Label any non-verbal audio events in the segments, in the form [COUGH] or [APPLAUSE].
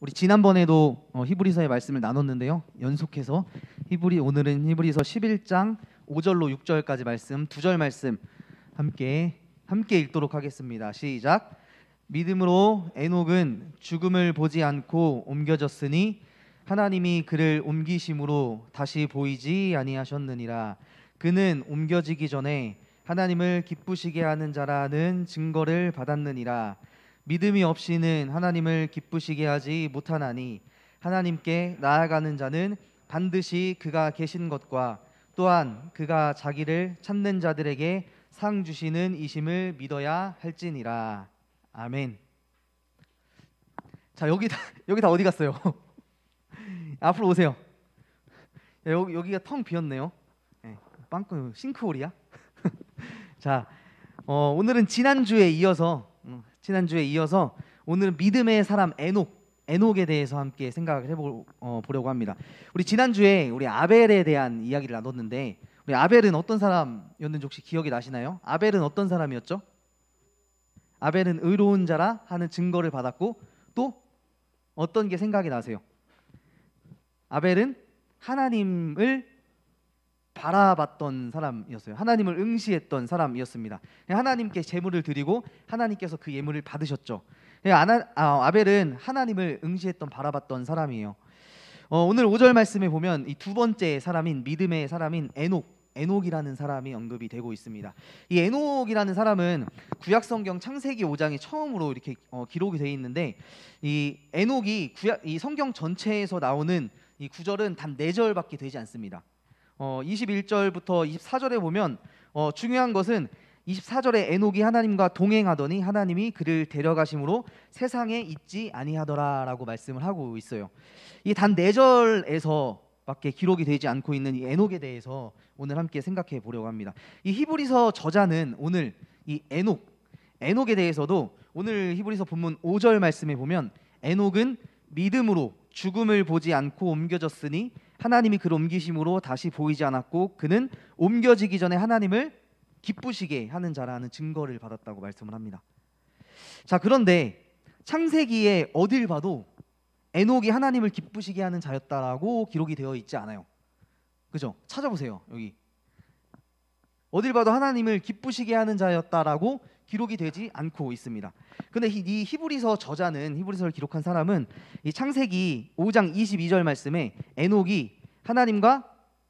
우리 지난번에도 어, 히브리서의 말씀을 나눴는데요. 연속해서 히브리 오늘은 히브리서 11장 5절로 6절까지 말씀 두 절 말씀 함께 함께 읽도록 하겠습니다. 시작. 믿음으로 에녹은 죽음을 보지 않고 옮겨졌으니 하나님이 그를 옮기심으로 다시 보이지 아니하셨느니라. 그는 옮겨지기 전에 하나님을 기쁘시게 하는 자라는 증거를 받았느니라. 믿음이 없이는 하나님을 기쁘시게 하지 못하나니 하나님께 나아가는 자는 반드시 그가 계신 것과 또한 그가 자기를 찾는 자들에게 상 주시는 이심을 믿어야 할지니라. 아멘. 자 여기 다 [LAUGHS] 여기 다 어디 갔어요? [LAUGHS] 앞으로 오세요. 야, 여기 여기가 텅 비었네요. 예, 빵꾸 싱크홀이야? [LAUGHS] 자 어, 오늘은 지난 주에 이어서 지난주에 이어서 오늘은 믿음의 사람 에녹 에녹에 대해서 함께 생각을 해보려고 어, 합니다. 우리 지난주에 우리 아벨에 대한 이야기를 나눴는데 우리 아벨은 어떤 사람이었는지 혹시 기억이 나시나요? 아벨은 어떤 사람이었죠? 아벨은 의로운 자라 하는 증거를 받았고 또 어떤 게 생각이 나세요? 아벨은 하나님을 바라봤던 사람이었어요. 하나님을 응시했던 사람이었습니다. 하나님께 제물을 드리고 하나님께서 그 예물을 받으셨죠. 아, 아벨은 하나님을 응시했던 바라봤던 사람이에요. 어, 오늘 5절 말씀에 보면 이두 번째 사람인 믿음의 사람인 에녹 에녹이라는 사람이 언급이 되고 있습니다. 이 에녹이라는 사람은 구약 성경 창세기 5장에 처음으로 이렇게 어, 기록이 되어 있는데 이 에녹이 구약 이 성경 전체에서 나오는 이 구절은 단 4절밖에 되지 않습니다. 어, 21절부터 24절에 보면 어, 중요한 것은 24절에 에녹이 하나님과 동행하더니 하나님이 그를 데려가심으로 세상에 있지 아니하더라라고 말씀을 하고 있어요. 이단 4절에서밖에 기록이 되지 않고 있는 이 에녹에 대해서 오늘 함께 생각해 보려고 합니다. 이 히브리서 저자는 오늘 이 에녹 에녹에 대해서도 오늘 히브리서 본문 5절 말씀에 보면 에녹은 믿음으로 죽음을 보지 않고 옮겨졌으니 하나님이 그를 옮기심으로 다시 보이지 않았고 그는 옮겨지기 전에 하나님을 기쁘시게 하는 자라는 증거를 받았다고 말씀을 합니다. 자 그런데 창세기에 어딜 봐도 에녹이 하나님을 기쁘시게 하는 자였다라고 기록이 되어 있지 않아요. 그죠? 찾아보세요 여기 어딜 봐도 하나님을 기쁘시게 하는 자였다라고 기록이 되지 않고 있습니다. 근데 이 히브리서 저자는 히브리서를 기록한 사람은 이 창세기 5장 22절 말씀에 에녹이 하나님과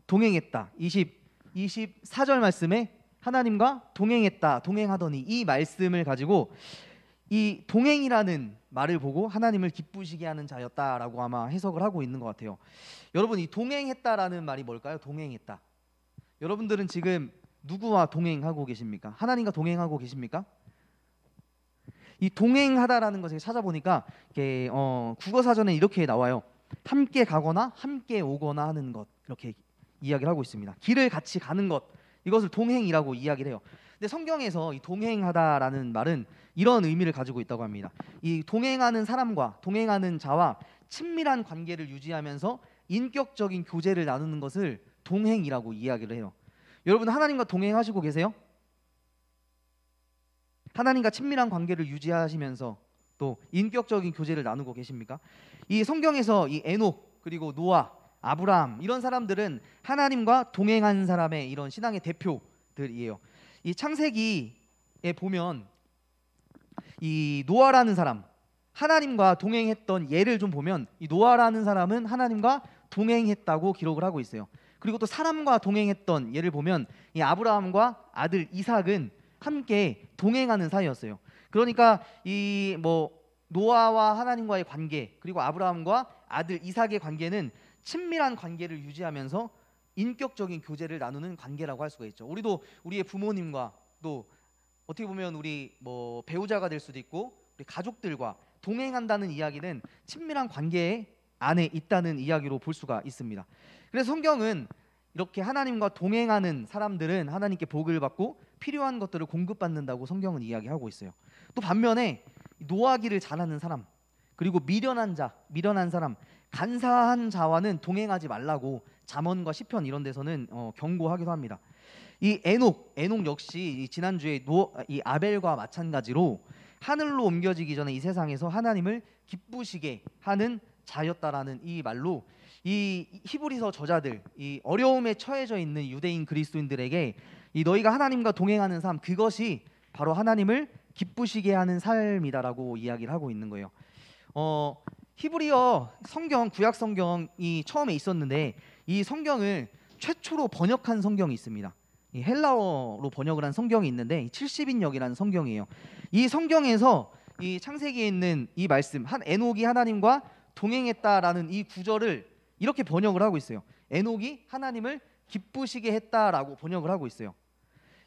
동행했다. 20 24절 말씀에 하나님과 동행했다. 동행하더니 이 말씀을 가지고 이 동행이라는 말을 보고 하나님을 기쁘시게 하는 자였다라고 아마 해석을 하고 있는 것 같아요. 여러분 이 동행했다라는 말이 뭘까요? 동행했다. 여러분들은 지금 누구와 동행하고 계십니까? 하나님과 동행하고 계십니까? 이 동행하다라는 것을 찾아보니까 이게 어, 국어 사전에 이렇게 나와요. 함께 가거나 함께 오거나 하는 것 이렇게 이야기를 하고 있습니다. 길을 같이 가는 것 이것을 동행이라고 이야기를 해요. 근데 성경에서 이 동행하다라는 말은 이런 의미를 가지고 있다고 합니다. 이 동행하는 사람과 동행하는 자와 친밀한 관계를 유지하면서 인격적인 교제를 나누는 것을 동행이라고 이야기를 해요. 여러분 하나님과 동행하시고 계세요? 하나님과 친밀한 관계를 유지하시면서 또 인격적인 교제를 나누고 계십니까? 이 성경에서 이 에녹 그리고 노아, 아브라함 이런 사람들은 하나님과 동행한 사람의 이런 신앙의 대표들이에요. 이 창세기에 보면 이 노아라는 사람 하나님과 동행했던 예를 좀 보면 이 노아라는 사람은 하나님과 동행했다고 기록을 하고 있어요. 그리고 또 사람과 동행했던 예를 보면 이 아브라함과 아들 이삭은 함께 동행하는 사이였어요. 그러니까 이 뭐 노아와 하나님과의 관계 그리고 아브라함과 아들 이삭의 관계는 친밀한 관계를 유지하면서 인격적인 교제를 나누는 관계라고 할 수가 있죠. 우리도 우리의 부모님과 또 어떻게 보면 우리 뭐 배우자가 될 수도 있고 우리 가족들과 동행한다는 이야기는 친밀한 관계 안에 있다는 이야기로 볼 수가 있습니다. 그래서 성경은 이렇게 하나님과 동행하는 사람들은 하나님께 복을 받고 필요한 것들을 공급받는다고 성경은 이야기하고 있어요. 또 반면에 노하기를 잘하는 사람 그리고 미련한 자, 미련한 사람, 간사한 자와는 동행하지 말라고 잠언과 시편 이런 데서는 어, 경고하기도 합니다. 이 에녹, 에녹 역시 지난주에 노, 이 아벨과 마찬가지로 하늘로 옮겨지기 전에 이 세상에서 하나님을 기쁘시게 하는 자였다라는 이 말로 이 히브리서 저자들 이 어려움에 처해져 있는 유대인 그리스도인들에게 이 너희가 하나님과 동행하는 삶 그것이 바로 하나님을 기쁘시게 하는 삶이다라고 이야기를 하고 있는 거예요. 어 히브리어 성경 구약 성경이 처음에 있었는데 이 성경을 최초로 번역한 성경이 있습니다. 헬라어로 번역을 한 성경이 있는데 70인역이라는 성경이에요. 이 성경에서 이 창세기에 있는 이 말씀 한 에녹이 하나님과 동행했다라는 이 구절을 이렇게 번역을 하고 있어요. 에녹이 하나님을 기쁘시게 했다라고 번역을 하고 있어요.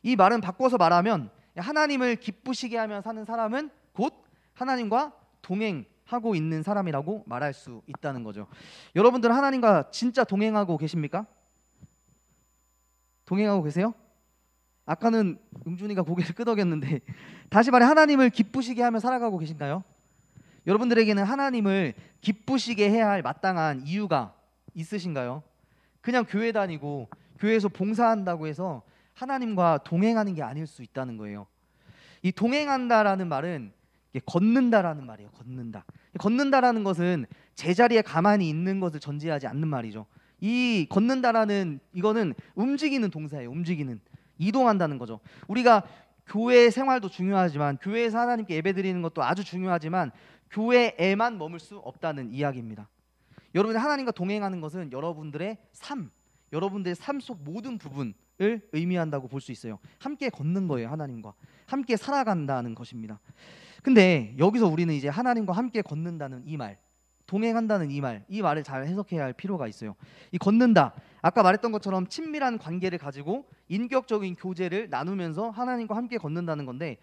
이 말은 바꿔서 말하면 하나님을 기쁘시게 하며 사는 사람은 곧 하나님과 동행하고 있는 사람이라고 말할 수 있다는 거죠. 여러분들 하나님과 진짜 동행하고 계십니까? 동행하고 계세요? 아까는 용준이가 고개를 끄덕였는데 [LAUGHS] 다시 말해 하나님을 기쁘시게 하며 살아가고 계신가요? 여러분들에게는 하나님을 기쁘시게 해야 할 마땅한 이유가 있으신가요? 그냥 교회 다니고 교회에서 봉사한다고 해서 하나님과 동행하는 게 아닐 수 있다는 거예요. 이 동행한다라는 말은 걷는다라는 말이에요. 걷는다. 걷는다라는 것은 제자리에 가만히 있는 것을 전제하지 않는 말이죠. 이 걷는다라는 이거는 움직이는 동사예요. 움직이는 이동한다는 거죠. 우리가 교회 생활도 중요하지만 교회에서 하나님께 예배드리는 것도 아주 중요하지만 교회에만 머물 수 없다는 이야기입니다. 여러분들 하나님과 동행하는 것은 여러분들의 삶, 여러분들의 삶 속 모든 부분을 의미한다고 볼 수 있어요. 함께 걷는 거예요, 하나님과. 함께 살아간다는 것입니다. 근데 여기서 우리는 이제 하나님과 함께 걷는다는 이 말, 동행한다는 이 말, 이 말을 잘 해석해야 할 필요가 있어요. 이 걷는다. 아까 말했던 것처럼 친밀한 관계를 가지고 인격적인 교제를 나누면서 하나님과 함께 걷는다는 건데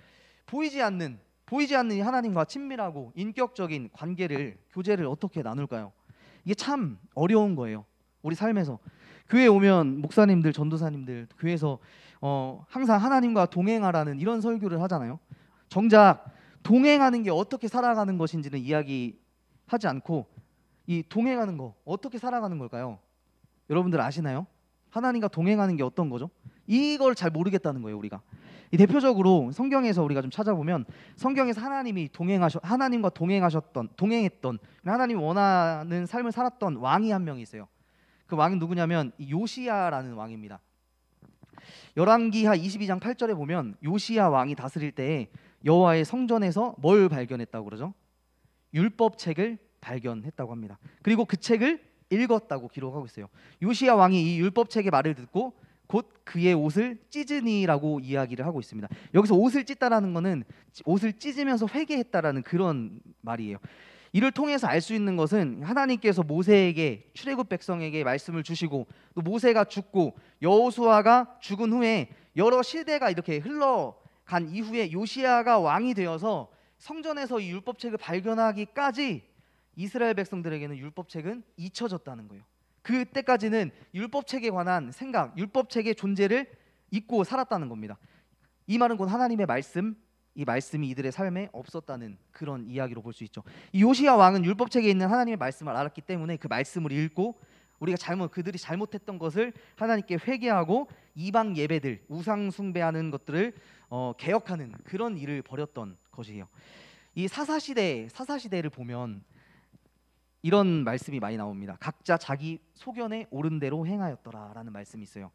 보이지 않는 보이지 않는 하나님과 친밀하고 인격적인 관계를 교제를 어떻게 나눌까요? 이게 참 어려운 거예요. 우리 삶에서 교회 오면 목사님들, 전도사님들 교회에서 어, 항상 하나님과 동행하라는 이런 설교를 하잖아요. 정작 동행하는 게 어떻게 살아가는 것인지는 이야기하지 않고 이 동행하는 거 어떻게 살아가는 걸까요? 여러분들 아시나요? 하나님과 동행하는 게 어떤 거죠? 이걸 잘 모르겠다는 거예요, 우리가. 대표적으로 성경에서 우리가 좀 찾아보면 성경에서 하나님이 동행하셨 하나님과 동행하셨던 동행했던 그러니까 하나님 원하는 삶을 살았던 왕이 한 명이 있어요. 그 왕이 누구냐면 요시야라는 왕입니다. 열왕기하 22장 8절에 보면 요시야 왕이 다스릴 때에 여호와의 성전에서 뭘 발견했다고 그러죠? 율법 책을 발견했다고 합니다. 그리고 그 책을 읽었다고 기록하고 있어요. 요시야 왕이 이 율법 책의 말을 듣고 곧 그의 옷을 찢으니라고 이야기를 하고 있습니다. 여기서 옷을 찢다라는 것은 옷을 찢으면서 회개했다라는 그런 말이에요. 이를 통해서 알 수 있는 것은 하나님께서 모세에게 출애굽 백성에게 말씀을 주시고 또 모세가 죽고 여호수아가 죽은 후에 여러 시대가 이렇게 흘러간 이후에 요시아가 왕이 되어서 성전에서 이 율법책을 발견하기까지 이스라엘 백성들에게는 율법책은 잊혀졌다는 거예요. 그때까지는 율법 책에 관한 생각, 율법 책의 존재를 잊고 살았다는 겁니다. 이 말은 곧 하나님의 말씀, 이 말씀이 이들의 삶에 없었다는 그런 이야기로 볼 수 있죠. 이 요시야 왕은 율법 책에 있는 하나님의 말씀을 알았기 때문에 그 말씀을 읽고 우리가 잘못 그들이 잘못했던 것을 하나님께 회개하고 이방 예배들 우상 숭배하는 것들을 어, 개혁하는 그런 일을 벌였던 것이에요. 이 사사 시대 사사 시대를 보면 이런 말씀이 많이 나옵니다. 각자 자기 소견에 옳은 대로 행하였더라라는 말씀이 있어요.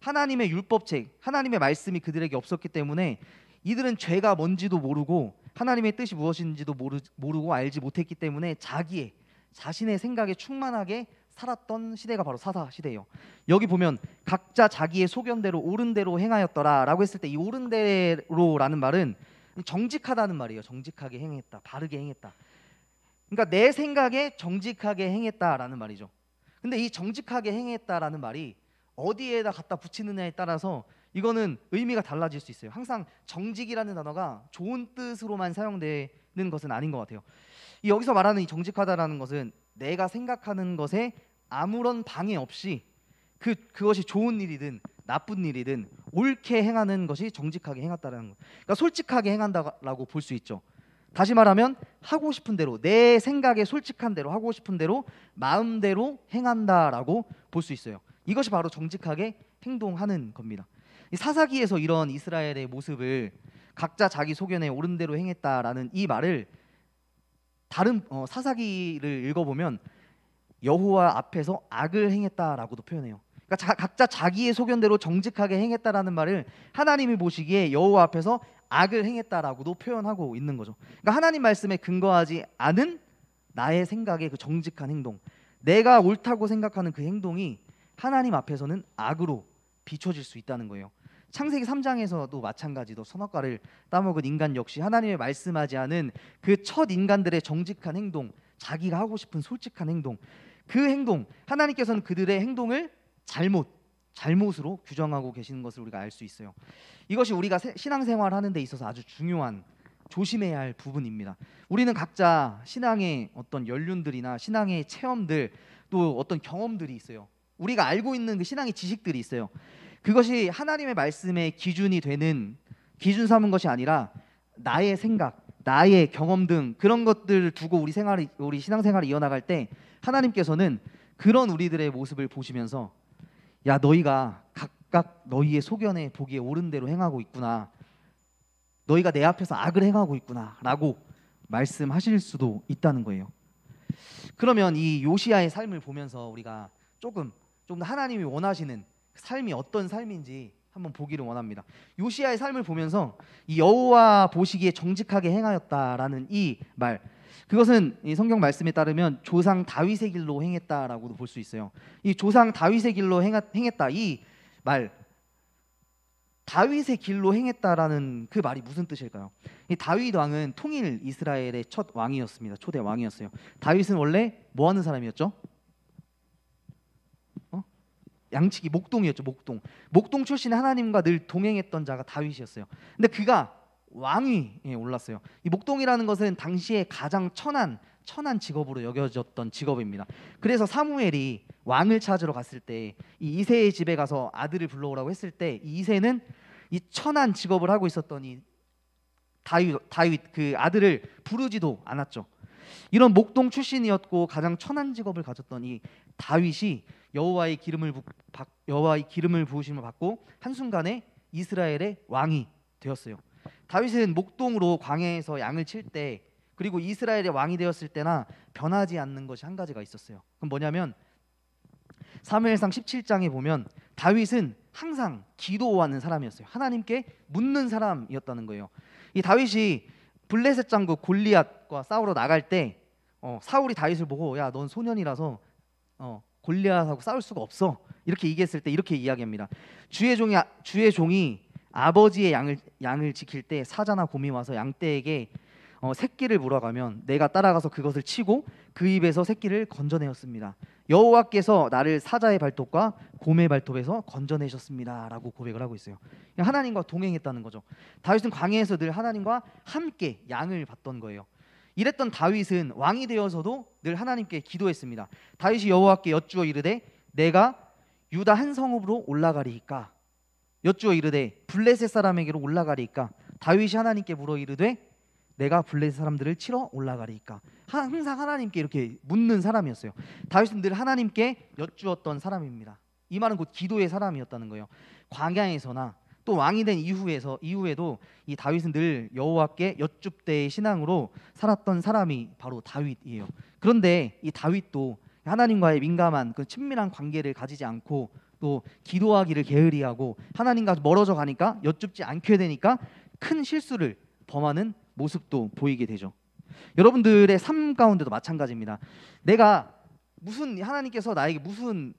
하나님의 율법책, 하나님의 말씀이 그들에게 없었기 때문에 이들은 죄가 뭔지도 모르고 하나님의 뜻이 무엇인지도 모르, 모르고 알지 못했기 때문에 자기의 자신의 생각에 충만하게 살았던 시대가 바로 사사 시대예요. 여기 보면 각자 자기의 소견대로 옳은 대로 행하였더라라고 했을 때 이 옳은 대로라는 말은 정직하다는 말이에요. 정직하게 행했다, 바르게 행했다. 그러니까 내 생각에 정직하게 행했다라는 말이죠. 근데 이 정직하게 행했다라는 말이 어디에다 갖다 붙이느냐에 따라서 이거는 의미가 달라질 수 있어요. 항상 정직이라는 단어가 좋은 뜻으로만 사용되는 것은 아닌 것 같아요. 여기서 말하는 이 정직하다라는 것은 내가 생각하는 것에 아무런 방해 없이 그 그것이 좋은 일이든 나쁜 일이든 옳게 행하는 것이 정직하게 행했다라는 거. 그러니까 솔직하게 행한다라고 볼 수 있죠. 다시 말하면 하고 싶은 대로 내 생각에 솔직한 대로 하고 싶은 대로 마음대로 행한다라고 볼 수 있어요. 이것이 바로 정직하게 행동하는 겁니다. 사사기에서 이런 이스라엘의 모습을 각자 자기 소견에 옳은 대로 행했다라는 이 말을 다른 어, 사사기를 읽어보면 여호와 앞에서 악을 행했다라고도 표현해요. 그러니까 자, 각자 자기의 소견대로 정직하게 행했다라는 말을 하나님이 보시기에 여호와 앞에서 악을 행했다라고도 표현하고 있는 거죠. 그러니까 하나님 말씀에 근거하지 않은 나의 생각의 그 정직한 행동, 내가 옳다고 생각하는 그 행동이 하나님 앞에서는 악으로 비춰질 수 있다는 거예요. 창세기 3장에서도 마찬가지로 선악과를 따먹은 인간 역시 하나님의 말씀하지 않은 그 첫 인간들의 정직한 행동, 자기가 하고 싶은 솔직한 행동, 그 행동, 하나님께서는 그들의 행동을 잘못 잘못으로 규정하고 계시는 것을 우리가 알 수 있어요. 이것이 우리가 신앙생활 하는 데 있어서 아주 중요한 조심해야 할 부분입니다. 우리는 각자 신앙의 어떤 연륜들이나 신앙의 체험들 또 어떤 경험들이 있어요. 우리가 알고 있는 그 신앙의 지식들이 있어요. 그것이 하나님의 말씀의 기준이 되는 기준 삼은 것이 아니라 나의 생각, 나의 경험 등 그런 것들을 두고 우리 생활 우리 신앙생활을 이어나갈 때 하나님께서는 그런 우리들의 모습을 보시면서 야 너희가 각각 너희의 소견에 보기에 옳은 대로 행하고 있구나. 너희가 내 앞에서 악을 행하고 있구나라고 말씀하실 수도 있다는 거예요. 그러면 이 요시아의 삶을 보면서 우리가 조금 좀 더 하나님이 원하시는 그 삶이 어떤 삶인지 한번 보기를 원합니다. 요시아의 삶을 보면서 이 여호와 보시기에 정직하게 행하였다라는 이말 그것은 성경 말씀에 따르면 조상 다윗의 길로 행했다라고도 볼 수 있어요. 이 조상 다윗의 길로 행했다이 말 다윗의 길로 행했다라는 그 말이 무슨 뜻일까요? 이 다윗 왕은 통일 이스라엘의 첫 왕이었습니다. 초대 왕이었어요. 다윗은 원래 뭐 하는 사람이었죠? 어? 양치기 목동이었죠 목동 목동 출신의 하나님과 늘 동행했던 자가 다윗이었어요 근데 그가 왕이 예, 올랐어요. 이 목동이라는 것은 당시에 가장 천한 천한 직업으로 여겨졌던 직업입니다. 그래서 사무엘이 왕을 찾으러 갔을 때이 이세의 집에 가서 아들을 불러오라고 했을 때이세는이 천한 직업을 하고 있었던 이 다윗 다윗 그 아들을 부르지도 않았죠. 이런 목동 출신이었고 가장 천한 직업을 가졌던 이 다윗이 여호와의 기름을 여호와의 기름을 부으심을 받고 한순간에 이스라엘의 왕이 되었어요. 다윗은 목동으로 광해에서 양을 칠 때 그리고 이스라엘의 왕이 되었을 때나 변하지 않는 것이 한 가지가 있었어요. 그럼 뭐냐면 사무엘상 17장에 보면 다윗은 항상 기도하는 사람이었어요. 하나님께 묻는 사람이었다는 거예요. 이 다윗이 블레셋 장구 골리앗과 싸우러 나갈 때 어, 사울이 다윗을 보고 야 넌 소년이라서 어, 골리앗하고 싸울 수가 없어 이렇게 얘기했을 때 이렇게 이야기합니다. 주의 종이 주의 종이 아버지의 양을 양을 지킬 때 사자나 곰이 와서 양떼에게 어, 새끼를 물어가면 내가 따라가서 그것을 치고 그 입에서 새끼를 건져내었습니다. 여호와께서 나를 사자의 발톱과 곰의 발톱에서 건져내셨습니다라고 고백을 하고 있어요. 하나님과 동행했다는 거죠. 다윗은 광야에서 늘 하나님과 함께 양을 봤던 거예요. 이랬던 다윗은 왕이 되어서도 늘 하나님께 기도했습니다. 다윗이 여호와께 여쭈어 이르되 내가 유다 한 성읍으로 올라가리까 여쭈어 이르되 블레셋 사람에게로 올라가리까 다윗이 하나님께 물어 이르되 내가 블레셋 사람들을 치러 올라가리까 항상 하나님께 이렇게 묻는 사람이었어요 다윗은 늘 하나님께 여쭈었던 사람입니다 이 말은 곧 기도의 사람이었다는 거예요 광야에서나 또 왕이 된 이후에서 이후에도 이 다윗은 늘 여호와께 여쭙대의 신앙으로 살았던 사람이 바로 다윗이에요 그런데 이 다윗도 하나님과의 민감한 그 친밀한 관계를 가지지 않고 또 기도하기를 게으리하고 하나님과 멀어져 가니까 여쭙지 않게 되니까 큰 실수를 범하는 모습도 보이게 되죠. 여러분들의 삶 가운데도 마찬가지입니다. 내가 무슨 하나님께서 나에게 무슨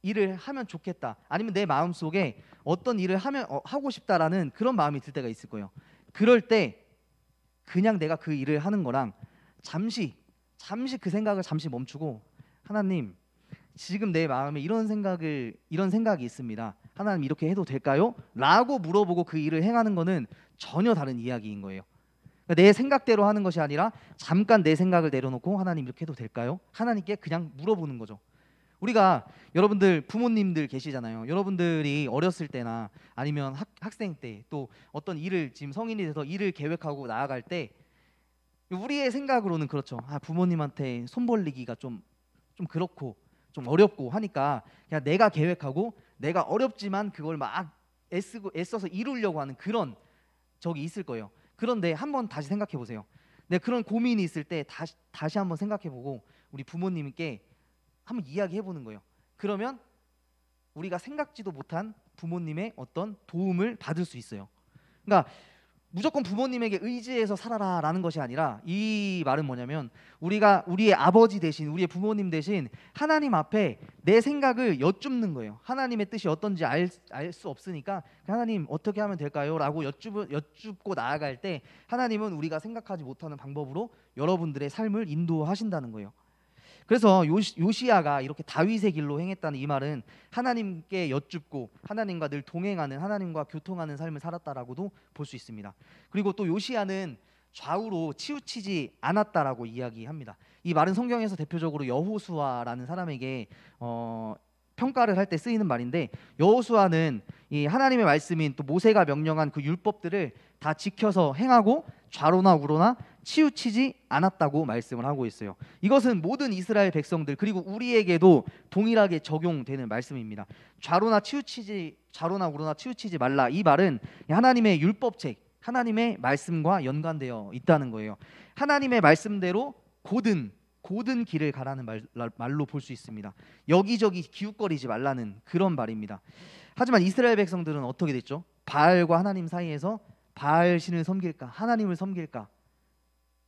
일을 하면 좋겠다. 아니면 내 마음 속에 어떤 일을 하면 어, 하고 싶다라는 그런 마음이 들 때가 있을 거예요. 그럴 때 그냥 내가 그 일을 하는 거랑 잠시 잠시 그 생각을 잠시 멈추고 하나님 지금 내 마음에 이런 생각을 이런 생각이 있습니다. 하나님 이렇게 해도 될까요? 라고 물어보고 그 일을 행하는 것은 전혀 다른 이야기인 거예요. 그러니까 내 생각대로 하는 것이 아니라 잠깐 내 생각을 내려놓고 하나님 이렇게 해도 될까요? 하나님께 그냥 물어보는 거죠. 우리가 여러분들 부모님들 계시잖아요. 여러분들이 어렸을 때나 아니면 학, 학생 때 또 어떤 일을 지금 성인이 돼서 일을 계획하고 나아갈 때 우리의 생각으로는 그렇죠. 아 부모님한테 손 벌리기가 좀 좀 그렇고 좀 어렵고 하니까 그냥 내가 계획하고 내가 어렵지만 그걸 막 애쓰고 애써서 이루려고 하는 그런 적이 있을 거예요. 그런데 한번 다시 생각해 보세요. 내 네, 그런 고민이 있을 때 다시 다시 한번 생각해 보고 우리 부모님께 한번 이야기해 보는 거예요. 그러면 우리가 생각지도 못한 부모님의 어떤 도움을 받을 수 있어요. 그러니까 무조건 부모님에게 의지해서 살아라라는 것이 아니라 이 말은 뭐냐면 우리가 우리의 아버지 대신 우리의 부모님 대신 하나님 앞에 내 생각을 여쭙는 거예요. 하나님의 뜻이 어떤지 알 수 없으니까 하나님 어떻게 하면 될까요?라고 여쭙 여쭙고 나아갈 때 하나님은 우리가 생각하지 못하는 방법으로 여러분들의 삶을 인도하신다는 거예요. 그래서 요시, 요야가 이렇게 다윗의 길로 행했다는 이 말은 하나님께 여쭙고 하나님과 늘 동행하는 하나님과 교통하는 삶을 살았다라고도 볼 수 있습니다. 그리고 또 요시야는 좌우로 치우치지 않았다라고 이야기합니다. 이 말은 성경에서 대표적으로 여호수아라는 사람에게 어, 평가를 할 때 쓰이는 말인데 여호수아는 이 하나님의 말씀인 또 모세가 명령한 그 율법들을 다 지켜서 행하고 좌로나 우로나 치우치지 않았다고 말씀을 하고 있어요. 이것은 모든 이스라엘 백성들 그리고 우리에게도 동일하게 적용되는 말씀입니다. 좌로나 치우치지 좌로나 우로나 치우치지 말라 이 말은 하나님의 율법책 하나님의 말씀과 연관되어 있다는 거예요. 하나님의 말씀대로 고든 고든 길을 가라는 말, 말로 볼 수 있습니다. 여기저기 기웃거리지 말라는 그런 말입니다. 하지만 이스라엘 백성들은 어떻게 됐죠? 바알과 하나님 사이에서 바알 신을 섬길까 하나님을 섬길까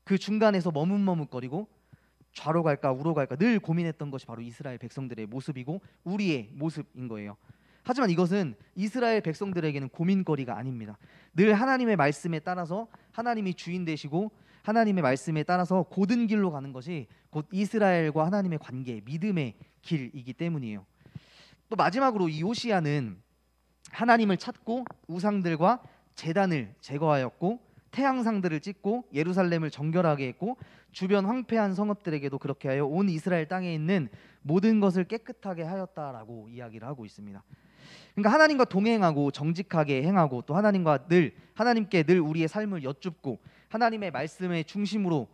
그 중간에서 머뭇머뭇거리고 좌로 갈까 우로 갈까 늘 고민했던 것이 바로 이스라엘 백성들의 모습이고 우리의 모습인 거예요. 하지만 이것은 이스라엘 백성들에게는 고민거리가 아닙니다. 늘 하나님의 말씀에 따라서 하나님이 주인 되시고 하나님의 말씀에 따라서 고든 길로 가는 것이 곧 이스라엘과 하나님의 관계, 믿음의 길이기 때문이에요. 또 마지막으로 이 요시야는 하나님을 찾고 우상들과 재단을 제거하였고 태양상들을 찍고 예루살렘을 정결하게 했고 주변 황폐한 성읍들에게도 그렇게 하여 온 이스라엘 땅에 있는 모든 것을 깨끗하게 하였다라고 이야기를 하고 있습니다. 그러니까 하나님과 동행하고 정직하게 행하고 또 하나님과 늘 하나님께 늘 우리의 삶을 여쭙고 하나님의 말씀의 중심으로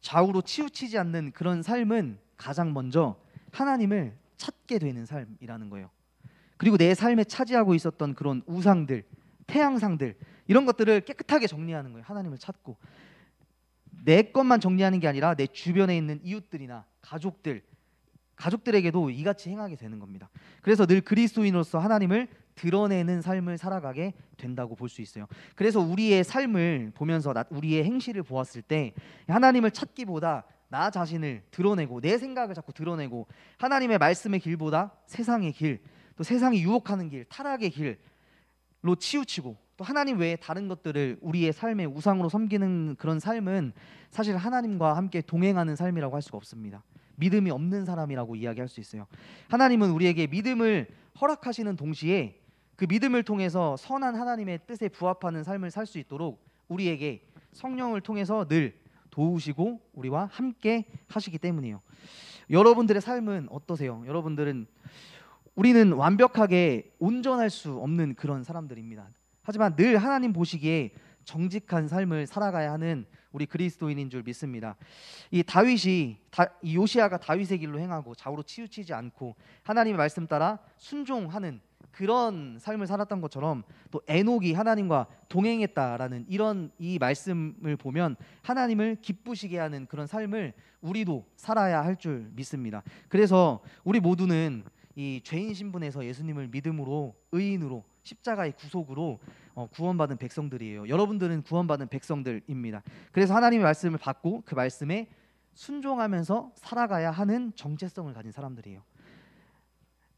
좌우로 치우치지 않는 그런 삶은 가장 먼저 하나님을 찾게 되는 삶이라는 거예요. 그리고 내 삶에 차지하고 있었던 그런 우상들, 태양상들 이런 것들을 깨끗하게 정리하는 거예요. 하나님을 찾고 내 것만 정리하는 게 아니라 내 주변에 있는 이웃들이나 가족들 가족들에게도 이같이 행하게 되는 겁니다. 그래서 늘 그리스도인으로서 하나님을 드러내는 삶을 살아가게 된다고 볼 수 있어요. 그래서 우리의 삶을 보면서 우리의 행실을 보았을 때 하나님을 찾기보다 나 자신을 드러내고 내 생각을 자꾸 드러내고 하나님의 말씀의 길보다 세상의 길, 또 세상이 유혹하는 길, 타락의 길로 치우치고 또 하나님 외에 다른 것들을 우리의 삶의 우상으로 섬기는 그런 삶은 사실 하나님과 함께 동행하는 삶이라고 할 수가 없습니다. 믿음이 없는 사람이라고 이야기할 수 있어요. 하나님은 우리에게 믿음을 허락하시는 동시에 그 믿음을 통해서 선한 하나님의 뜻에 부합하는 삶을 살 수 있도록 우리에게 성령을 통해서 늘 도우시고 우리와 함께 하시기 때문이에요. 여러분들의 삶은 어떠세요? 여러분들은 우리는 완벽하게 온전할 수 없는 그런 사람들입니다. 하지만 늘 하나님 보시기에 정직한 삶을 살아가야 하는 우리 그리스도인인 줄 믿습니다. 이 다윗이 다, 이 요시아가 다윗의 길로 행하고 좌우로 치우치지 않고 하나님의 말씀 따라 순종하는 그런 삶을 살았던 것처럼 또 에녹이 하나님과 동행했다라는 이런 이 말씀을 보면 하나님을 기쁘시게 하는 그런 삶을 우리도 살아야 할 줄 믿습니다. 그래서 우리 모두는 이 죄인 신분에서 예수님을 믿음으로 의인으로 십자가의 구속으로 어, 구원받은 백성들이에요. 여러분들은 구원받은 백성들입니다. 그래서 하나님의 말씀을 받고 그 말씀에 순종하면서 살아가야 하는 정체성을 가진 사람들이에요.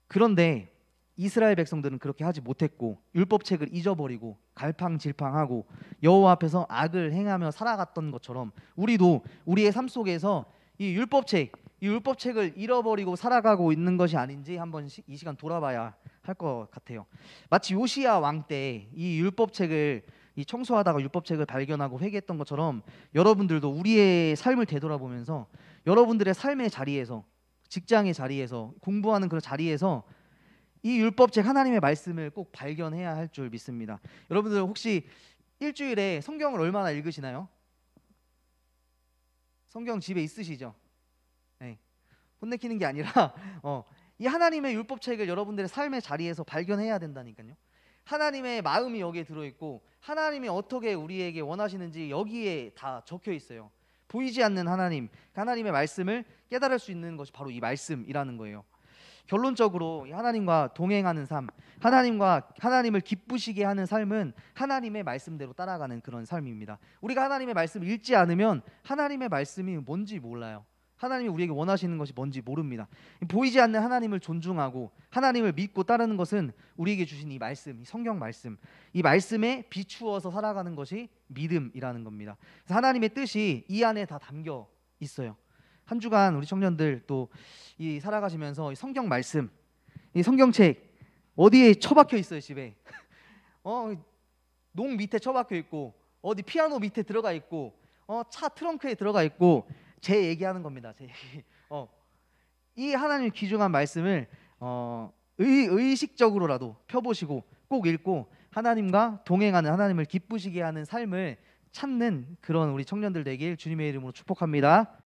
그런데 이스라엘 백성들은 그렇게 하지 못했고 율법책을 잊어버리고 갈팡질팡하고 여호와 앞에서 악을 행하며 살아갔던 것처럼 우리도 우리의 삶 속에서 이 율법책 이 율법책을 잃어버리고 살아가고 있는 것이 아닌지 한번 이 시간 돌아봐야 할 것 같아요. 마치 요시야 왕 때 이 율법책을 이 청소하다가 율법책을 발견하고 회개했던 것처럼 여러분들도 우리의 삶을 되돌아보면서 여러분들의 삶의 자리에서 직장의 자리에서 공부하는 그런 자리에서 이 율법책 하나님의 말씀을 꼭 발견해야 할 줄 믿습니다. 여러분들 혹시 일주일에 성경을 얼마나 읽으시나요? 성경 집에 있으시죠? 혼내키는 게 아니라 [LAUGHS] 어, 이 하나님의 율법 책을 여러분들의 삶의 자리에서 발견해야 된다니까요. 하나님의 마음이 여기에 들어 있고 하나님이 어떻게 우리에게 원하시는지 여기에 다 적혀 있어요. 보이지 않는 하나님, 그 하나님의 말씀을 깨달을 수 있는 것이 바로 이 말씀이라는 거예요. 결론적으로 하나님과 동행하는 삶, 하나님과 하나님을 기쁘시게 하는 삶은 하나님의 말씀대로 따라가는 그런 삶입니다. 우리가 하나님의 말씀을 읽지 않으면 하나님의 말씀이 뭔지 몰라요. 하나님이 우리에게 원하시는 것이 뭔지 모릅니다. 보이지 않는 하나님을 존중하고 하나님을 믿고 따르는 것은 우리에게 주신 이 말씀, 이 성경 말씀, 이 말씀에 비추어서 살아가는 것이 믿음이라는 겁니다. 하나님의 뜻이 이 안에 다 담겨 있어요. 한 주간 우리 청년들 또 이 살아가시면서 이 성경 말씀, 이 성경책 어디에 처박혀 있어요 집에? [LAUGHS] 어, 농 밑에 처박혀 있고 어디 피아노 밑에 들어가 있고 어, 차 트렁크에 들어가 있고 제 얘기하는 겁니다. 제 얘기. [LAUGHS] 어. 이 하나님 귀중한 말씀을 어, 의, 의식적으로라도 펴보시고 꼭 읽고 하나님과 동행하는 하나님을 기쁘시게 하는 삶을 찾는 그런 우리 청년들 되길 주님의 이름으로 축복합니다.